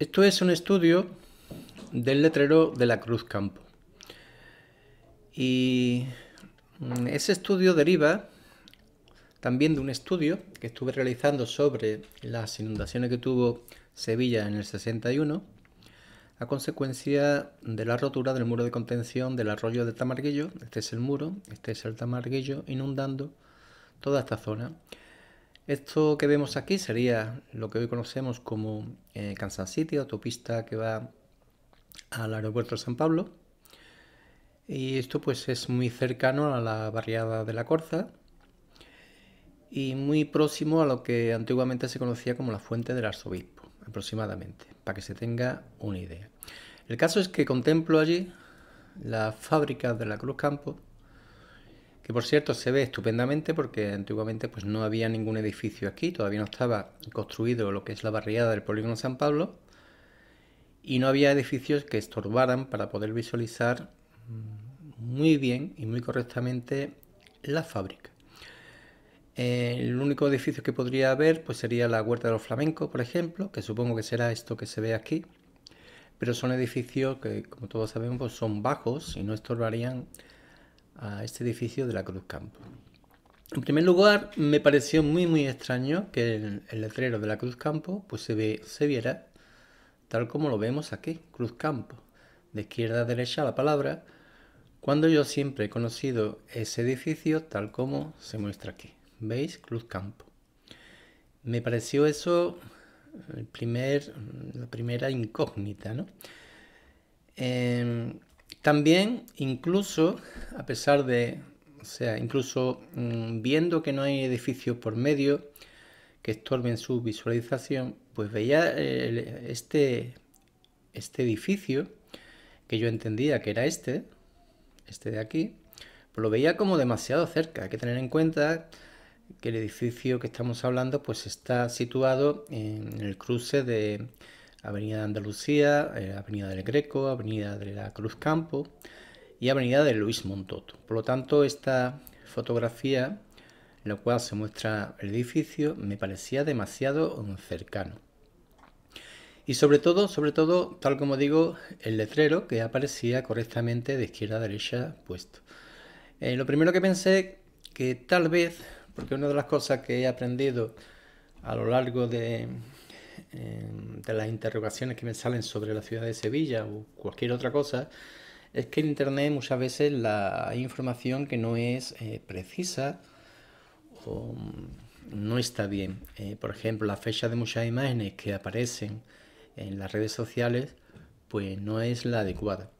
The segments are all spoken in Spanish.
Esto es un estudio del letrero de la Cruz Campo. Y mm, ese estudio deriva también de un estudio que estuve realizando sobre las inundaciones que tuvo Sevilla en el 61 a consecuencia de la rotura del muro de contención del arroyo de Tamarguillo. Este es el muro, este es el Tamarguillo inundando toda esta zona. Esto que vemos aquí sería lo que hoy conocemos como eh, Kansas City, autopista que va al aeropuerto de San Pablo. Y esto pues es muy cercano a la barriada de la Corza y muy próximo a lo que antiguamente se conocía como la fuente del arzobispo, aproximadamente, para que se tenga una idea. El caso es que contemplo allí la fábrica de la Cruz Campo que por cierto se ve estupendamente porque antiguamente pues no había ningún edificio aquí, todavía no estaba construido lo que es la barriada del polígono San Pablo y no había edificios que estorbaran para poder visualizar muy bien y muy correctamente la fábrica. El único edificio que podría haber pues sería la Huerta de los Flamencos, por ejemplo, que supongo que será esto que se ve aquí, pero son edificios que, como todos sabemos, pues, son bajos y no estorbarían a este edificio de la Cruz Campo. En primer lugar, me pareció muy muy extraño que el, letrero de la Cruz Campo pues se, ve, se viera tal como lo vemos aquí, Cruz Campo, de izquierda a derecha la palabra, cuando yo siempre he conocido ese edificio tal como se muestra aquí. ¿Veis? Cruz Campo. Me pareció eso el eh, primer, la primera incógnita, ¿no? Em, también, incluso, a pesar de, o sea, incluso mm, viendo que no hay edificios por medio que estorben su visualización, pues veía eh, este, este edificio, que yo entendía que era este, este de aquí, pues lo veía como demasiado cerca. Hay que tener en cuenta que el edificio que estamos hablando pues está situado en el cruce de Avenida de Andalucía, eh, Avenida del Greco, Avenida de la Cruz Campo y Avenida de Luis Montoto. Por lo tanto, esta fotografía, en la cual se muestra el edificio, me parecía demasiado mm, cercano. Y sobre todo, sobre todo, tal como digo, el letrero que aparecía correctamente de izquierda a derecha puesto. Eh, lo primero que pensé que tal vez, porque una de las cosas que he aprendido a lo largo de, Em, de las interrogaciones que me salen sobre la ciudad de Sevilla o cualquier otra cosa, es que en Internet muchas veces la, información que no es eh, precisa o no está bien. Eh, por ejemplo, la fecha de muchas imágenes que aparecen en las redes sociales, pues no es la adecuada.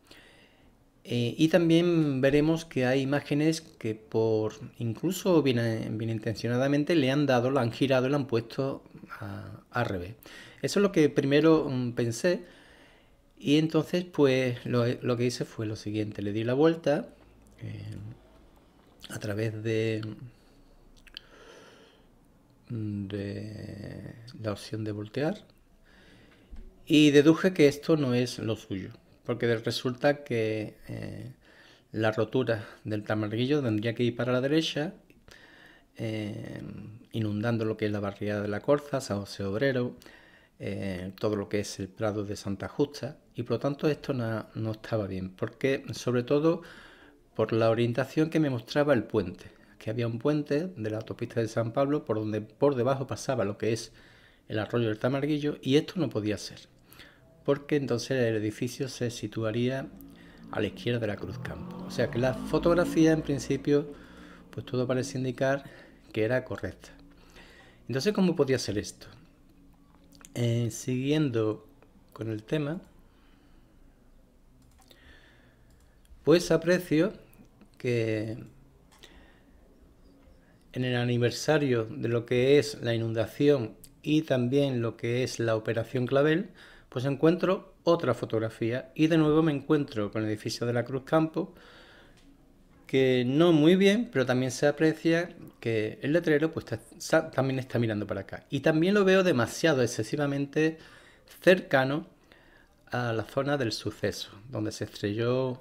Eh, y también veremos que hay imágenes que por incluso bien, bien intencionadamente le han dado, la han girado, la han puesto a, al revés. Eso es lo que primero mm, pensé y entonces pues lo, que hice fue lo siguiente, le di la vuelta eh, a través mm, de la opción de voltear y deduje que esto no es lo suyo porque resulta que eh, la rotura del tamarguillo tendría que ir para la derecha, eh, inundando lo que es la barriada de la Corza, San José Obrero, eh, todo lo que es el Prado de Santa Justa, y por lo tanto esto no, no estaba bien, porque sobre todo por la orientación que me mostraba el puente, que había un puente de la autopista de San Pablo por donde por debajo pasaba lo que es el arroyo del Tamarguillo, y esto no podía ser porque entonces el edificio se situaría a la izquierda de la Cruz Campo. O sea que la fotografía en principio, pues todo parece indicar que era correcta. Entonces, ¿cómo podía ser esto? Eh, siguiendo con el tema, pues aprecio que en el aniversario de lo que es la inundación y también lo que es la operación Clavel, pues encuentro otra fotografía y de nuevo me encuentro con el edificio de la Cruz Campo, que no muy bien, pero también se aprecia que el letrero pues, también está mirando para acá. Y también lo veo demasiado, excesivamente cercano a la zona del suceso, donde se estrelló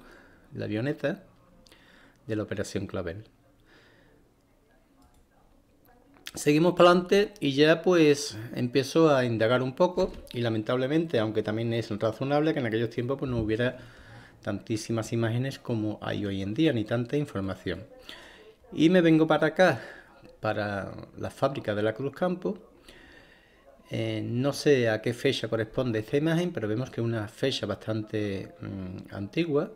la avioneta de la Operación Clavel. Seguimos para adelante y ya pues empiezo a indagar un poco y lamentablemente, aunque también es razonable que en aquellos tiempos pues no hubiera tantísimas imágenes como hay hoy en día, ni tanta información. Y me vengo para acá, para la fábrica de la Cruz Campo. Eh, no sé a qué fecha corresponde esta imagen, pero vemos que es una fecha bastante mm, antigua.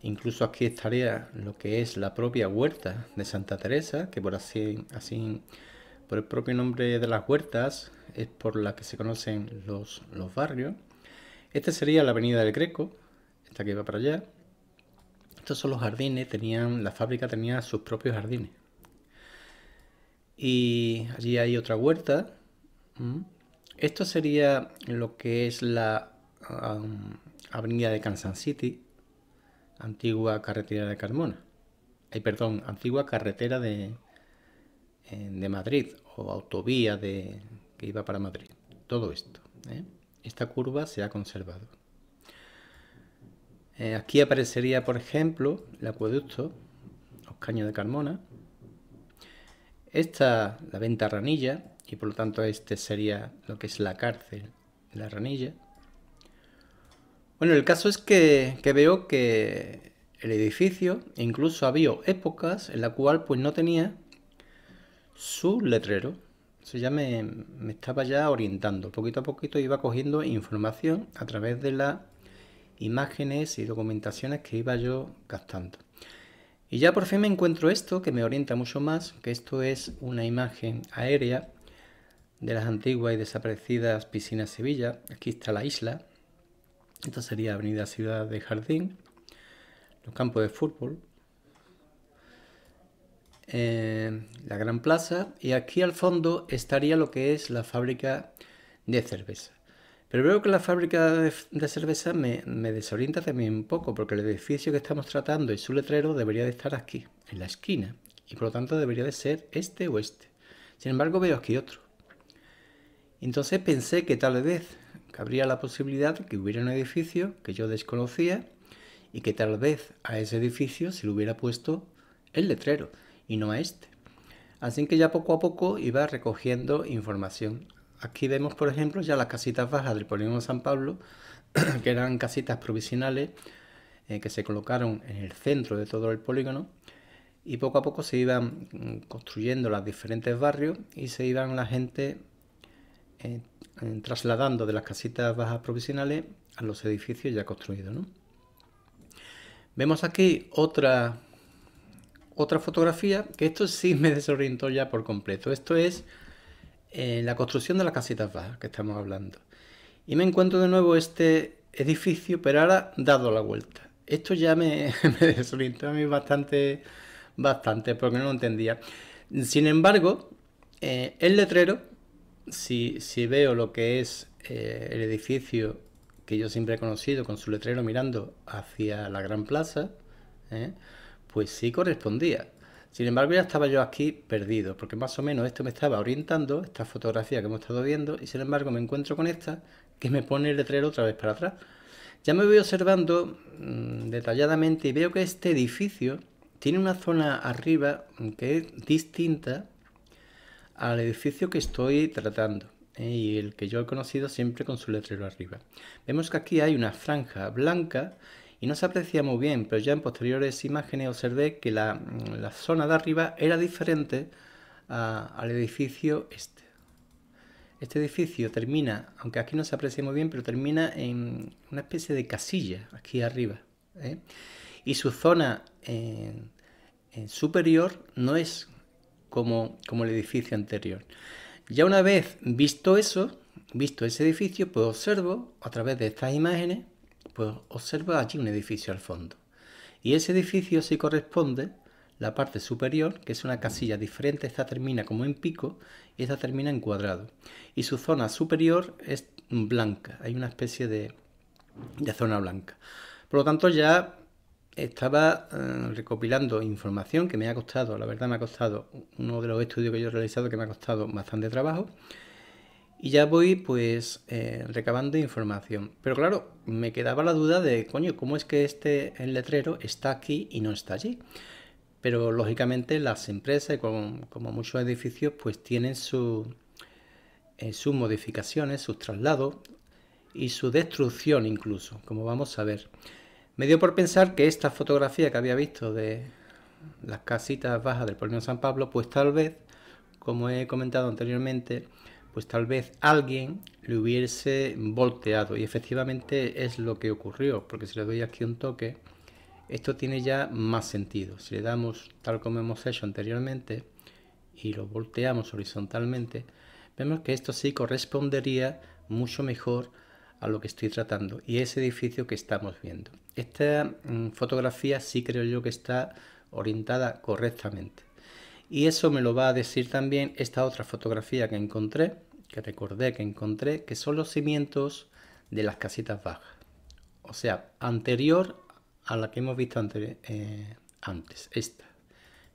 Incluso aquí estaría lo que es la propia huerta de Santa Teresa, que por así, así por el propio nombre de las huertas es por la que se conocen los, los barrios. Esta sería la avenida del Greco, esta que va para allá. Estos son los jardines, tenían, la fábrica tenía sus propios jardines. Y allí hay otra huerta. Esto sería lo que es la avenida de Kansas City, antigua carretera de Carmona. Ay, perdón, antigua carretera de, de Madrid o autovía de, que iba para Madrid. Todo esto. ¿eh? Esta curva se ha conservado. Eh, aquí aparecería, por ejemplo, el acueducto Oscaño de Carmona. Esta, la venta ranilla, y por lo tanto este sería lo que es la cárcel de la ranilla. Bueno, el caso es que, veo que el edificio incluso había épocas en la cual pues no tenía su letrero. Eso ya me, estaba ya orientando. Poquito a poquito iba cogiendo información a través de las imágenes y documentaciones que iba yo gastando Y ya por fin me encuentro esto que me orienta mucho más, que esto es una imagen aérea de las antiguas y desaparecidas piscinas Sevilla. Aquí está la isla. Esta sería Avenida Ciudad de Jardín, los campos de fútbol, la Gran Plaza, y aquí al fondo estaría lo que es la fábrica de cerveza. Pero veo que la fábrica de, cerveza me, me, desorienta también un poco, porque el edificio que estamos tratando y su letrero debería de estar aquí, en la esquina, y por lo tanto debería de ser este o este. Sin embargo, veo aquí otro. Entonces pensé que tal vez cabría la posibilidad de que hubiera un edificio que yo desconocía y que tal vez a ese edificio se le hubiera puesto el letrero y no a este. Así que ya poco a poco iba recogiendo información. Aquí vemos, por ejemplo, ya las casitas bajas del polígono San Pablo, que eran casitas provisionales eh, que se colocaron en el centro de todo el polígono y poco a poco se iban mm, construyendo los diferentes barrios y se iban la gente eh, eh, trasladando de las casitas bajas provisionales a los edificios ya construidos. Vemos aquí otra otra fotografía, que esto sí me desorientó ya por completo. Esto es eh, la construcción de las casitas bajas que estamos hablando. Y me encuentro de nuevo este edificio, pero ahora dado la vuelta. Esto ya me, desorientó a mí bastante, bastante, porque no lo entendía. Sin embargo, eh, el letrero, si, veo lo que es eh, el edificio que yo siempre he conocido con su letrero mirando hacia la Gran Plaza, pues sí correspondía. Sin embargo, ya estaba yo aquí perdido, porque más o menos esto me estaba orientando, esta fotografía que hemos estado viendo, y sin embargo me encuentro con esta que me pone el letrero otra vez para atrás. Ya me voy observando mm, detalladamente y veo que este edificio tiene una zona arriba mm, que es distinta al edificio que estoy tratando eh, y el que yo he conocido siempre con su letrero arriba. Vemos que aquí hay una franja blanca y no se aprecia muy bien, pero ya en posteriores imágenes observé que la, mm, zona de arriba era diferente al edificio este. Este edificio termina, aunque aquí no se aprecia muy bien, pero termina en una especie de casilla aquí arriba. ¿eh? Y su zona superior no es como, como el edificio anterior. Ya una vez visto eso, visto ese edificio, pues observo a través de estas imágenes pues observa allí un edificio al fondo. Y ese edificio sí corresponde la parte superior, que es una casilla diferente, esta termina como en pico y esta termina en cuadrado. Y su zona superior es blanca, hay una especie de, zona blanca. Por lo tanto, ya estaba eh, recopilando información que me ha costado, la verdad me ha costado uno de los estudios que yo he realizado que me ha costado bastante trabajo. Y ya voy pues eh, recabando información. Pero claro, me quedaba la duda de, coño, ¿cómo es que este letrero está aquí y no está allí? Pero lógicamente las empresas, como, muchos edificios, pues tienen su, eh, sus modificaciones, sus traslados y su destrucción incluso, como vamos a ver. Me dio por pensar que esta fotografía que había visto de las casitas bajas del de San Pablo, pues tal vez, como he comentado anteriormente, pues tal vez alguien le hubiese volteado. Y efectivamente es lo que ocurrió, porque si le doy aquí un toque, esto tiene ya más sentido. Si le damos tal como hemos hecho anteriormente y lo volteamos horizontalmente, vemos que esto sí correspondería mucho mejor a lo que estoy tratando y ese edificio que estamos viendo. Esta mm, fotografía sí creo yo que está orientada correctamente. Y eso me lo va a decir también esta otra fotografía que encontré, que recordé que encontré, que son los cimientos de las casitas bajas. O sea, anterior a la que hemos visto eh, antes, esta.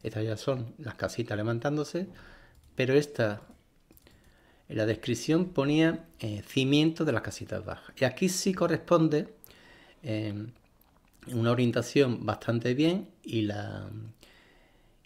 Estas ya son las casitas levantándose, pero esta, en la descripción ponía eh, cimiento de las casitas bajas. Y aquí sí corresponde eh, una orientación bastante bien y la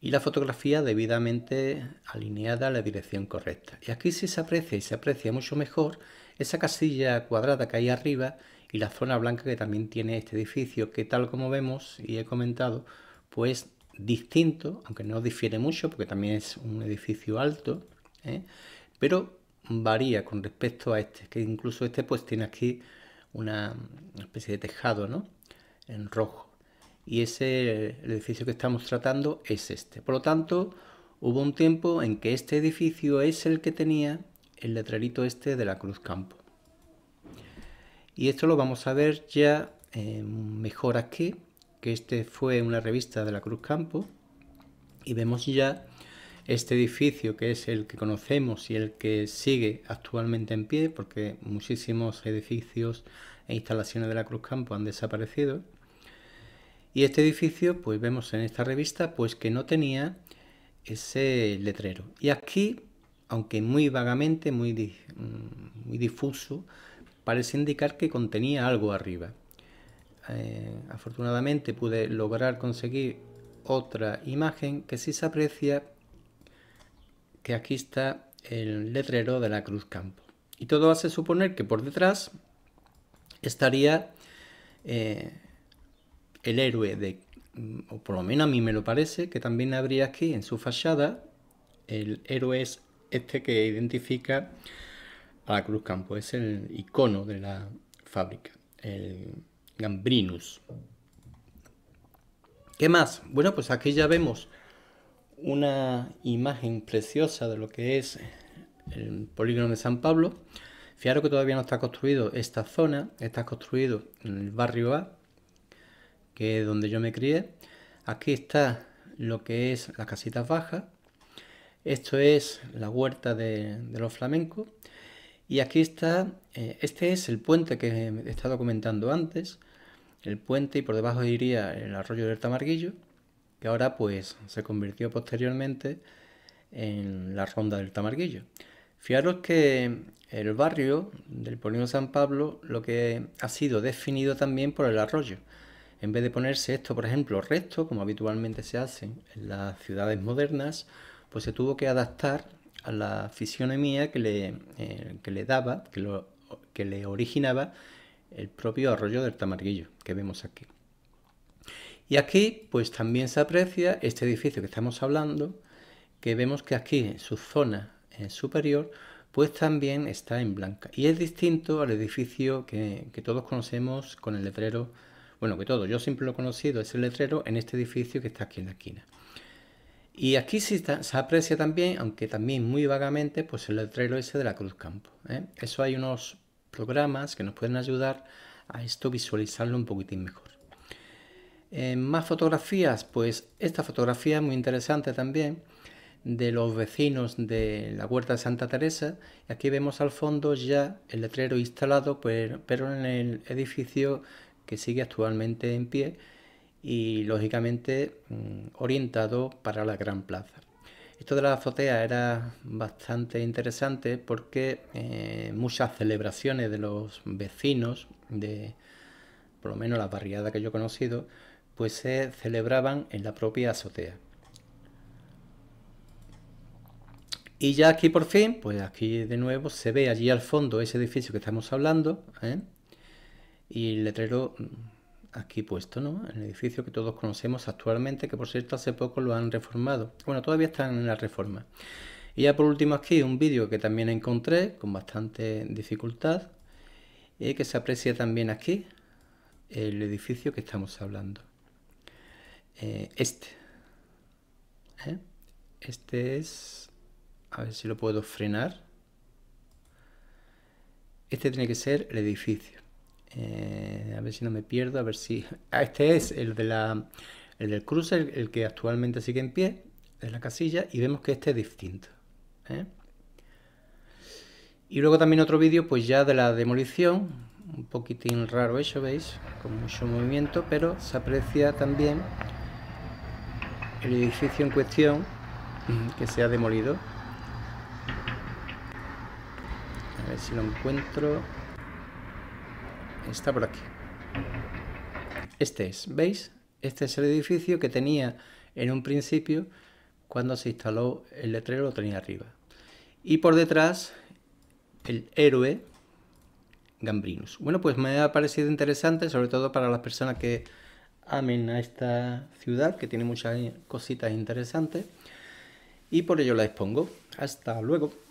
y la fotografía debidamente alineada a la dirección correcta. Y aquí sí se aprecia y se aprecia mucho mejor esa casilla cuadrada que hay arriba y la zona blanca que también tiene este edificio, que tal como vemos y he comentado, pues distinto, aunque no difiere mucho, porque también es un edificio alto, ¿eh? pero varía con respecto a este, que incluso este pues tiene aquí una especie de tejado, ¿no? En rojo y ese, edificio que estamos tratando es este. Por lo tanto, hubo un tiempo en que este edificio es el que tenía el letrerito este de la Cruz Campo. Y esto lo vamos a ver ya eh, mejor aquí, que este fue una revista de la Cruz Campo, y vemos ya este edificio que es el que conocemos y el que sigue actualmente en pie, porque muchísimos edificios e instalaciones de la Cruz Campo han desaparecido. Y este edificio, pues vemos en esta revista, pues que no tenía ese letrero. Y aquí, aunque muy vagamente, muy, mm, muy difuso, parece indicar que contenía algo arriba. Eh, afortunadamente pude lograr conseguir otra imagen que sí se aprecia que aquí está el letrero de la Cruz Campo. Y todo hace suponer que por detrás estaría eh, el héroe de, o por lo menos a mí me lo parece, que también habría aquí en su fachada, el héroe es este que identifica a la Cruz Campo, es el icono de la fábrica, el Gambrinus. ¿Qué más? Bueno, pues aquí ya vemos una imagen preciosa de lo que es el polígono de San Pablo. Fijaros que todavía no está construido esta zona, está construido en el barrio A, que es donde yo me crié. Aquí está lo que es la casita baja Esto es la huerta de, los flamencos. Y aquí está, eh, este es el puente que he estado comentando antes. El puente y por debajo iría el arroyo del Tamarguillo, que ahora pues se convirtió posteriormente en la ronda del Tamarguillo. Fijaros que el barrio del Polino San Pablo lo que ha sido definido también por el arroyo. En vez de ponerse esto, por ejemplo, recto, como habitualmente se hace en las ciudades modernas, pues se tuvo que adaptar a la fisionomía que le, eh, le daba, que, lo, que le originaba el propio arroyo del Tamarguillo que vemos aquí. Y aquí pues también se aprecia este edificio que estamos hablando, que vemos que aquí en su zona eh, superior pues también está en blanca. Y es distinto al edificio que, que todos conocemos con el letrero bueno, que todo, yo siempre lo he conocido, es el letrero, en este edificio que está aquí en la esquina. Y aquí sí se aprecia también, aunque también muy vagamente, pues el letrero ese de la Cruz Campo. ¿eh? Eso hay unos programas que nos pueden ayudar a esto visualizarlo un poquitín mejor. Eh, más fotografías, pues esta fotografía es muy interesante también de los vecinos de la huerta de Santa Teresa. Aquí vemos al fondo ya el letrero instalado, pero en el edificio que sigue actualmente en pie y lógicamente mm, orientado para la Gran Plaza. Esto de la azotea era bastante interesante porque eh, muchas celebraciones de los vecinos, de por lo menos la barriada que yo he conocido, pues se celebraban en la propia azotea. Y ya aquí por fin, pues aquí de nuevo se ve allí al fondo ese edificio que estamos hablando, ¿eh? y el letrero mm, aquí puesto, ¿no? el edificio que todos conocemos actualmente, que por cierto hace poco lo han reformado. Bueno, todavía están en la reforma. Y ya por último aquí un vídeo que también encontré con bastante dificultad y que se aprecia también aquí el edificio que estamos hablando. Eh, este. ¿eh? Este es... A ver si lo puedo frenar. Este tiene que ser el edificio. Eh, a ver si no me pierdo, a ver si... Ah, este es el, de el del cruce, el, que actualmente sigue en pie, de la casilla, y vemos que este es distinto. ¿eh? Y luego también otro vídeo, pues ya de la demolición, un poquitín raro eso, ¿veis? Con mucho movimiento, pero se aprecia también el edificio en cuestión que se ha demolido. A ver si lo encuentro está por aquí. Este es, ¿veis? Este es el edificio que tenía en un principio cuando se instaló el letrero, lo tenía arriba. Y por detrás, el héroe Gambrinus. Bueno, pues me ha parecido interesante, sobre todo para las personas que amen a esta ciudad, que tiene muchas cositas interesantes. Y por ello la expongo. Hasta luego.